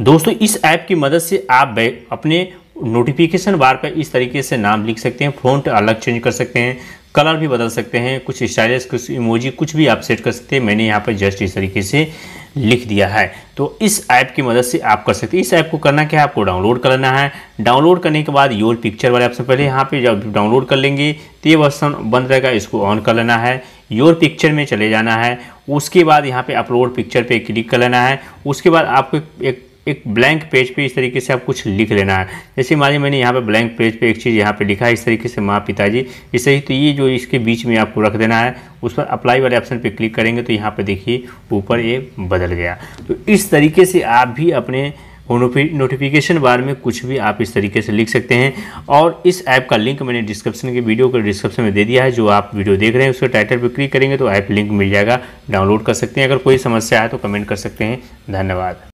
दोस्तों इस ऐप की मदद से आप अपने नोटिफिकेशन बार पर इस तरीके से नाम लिख सकते हैं फ़ॉन्ट अलग चेंज कर सकते हैं कलर भी बदल सकते हैं कुछ स्टाइलिश कुछ इमोजी कुछ भी आप सेट कर सकते हैं मैंने यहाँ पर जस्ट इस तरीके से लिख दिया है तो इस ऐप की मदद से आप कर सकते हैं इस ऐप को करना क्या है आपको डाउनलोड करना है डाउनलोड करने के बाद योर पिक्चर वाले ऑप्शन पहले यहाँ पे जब डाउनलोड कर लेंगे तो ये ऑप्शन बंद रहेगा इसको ऑन कर लेना है योर पिक्चर में चले जाना है उसके बाद यहाँ पे अपलोड पिक्चर पे क्लिक कर लेना है उसके बाद आपको एक एक ब्लैंक पेज पे इस तरीके से आप कुछ लिख लेना है जैसे मान लीजिए मैंने यहाँ पे ब्लैंक पेज पे एक चीज़ यहाँ पे लिखा है इस तरीके से माँ पिताजी इस तरीके तो ये जो इसके बीच में आपको रख देना है उस पर अप्लाई वाले ऑप्शन पे क्लिक करेंगे तो यहाँ पे देखिए ऊपर ये बदल गया तो इस तरीके से आप भी अपने नोटिफिकेशन बार में कुछ भी आप इस तरीके से लिख सकते हैं और इस ऐप का लिंक मैंने डिस्क्रिप्शन के वीडियो के डिस्क्रिप्शन में दे दिया है जो आप वीडियो देख रहे हैं उसके टाइटल पर क्लिक करेंगे तो ऐप लिंक मिल जाएगा डाउनलोड कर सकते हैं अगर कोई समस्या है तो कमेंट कर सकते हैं धन्यवाद